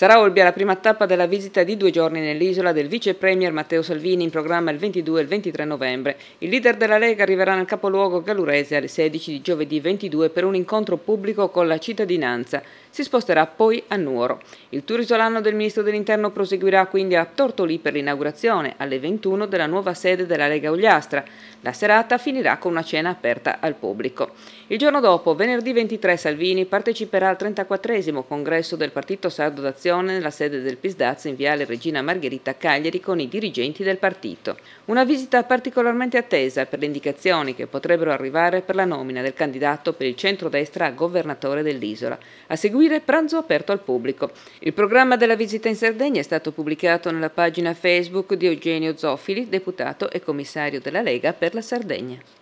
Sarà Olbia la prima tappa della visita di due giorni nell'isola del vice premier Matteo Salvini in programma il 22 e il 23 novembre. Il leader della Lega arriverà nel capoluogo gallurese alle 16 di giovedì 22 per un incontro pubblico con la cittadinanza. Si sposterà poi a Nuoro. Il tour isolano del ministro dell'interno proseguirà quindi a Tortoli per l'inaugurazione alle 21 della nuova sede della Lega Ugliastra. La serata finirà con una cena aperta al pubblico. Il giorno dopo, venerdì 23, Salvini parteciperà al 34 congresso del Partito Sardo d'Azione manifestazione nella sede del Pisdazzo in Viale Regina Margherita Cagliari con i dirigenti del partito. Una visita particolarmente attesa per le indicazioni che potrebbero arrivare per la nomina del candidato per il centrodestra a governatore dell'isola. A seguire pranzo aperto al pubblico. Il programma della visita in Sardegna è stato pubblicato nella pagina Facebook di Eugenio Zoffili, deputato e commissario della Lega per la Sardegna.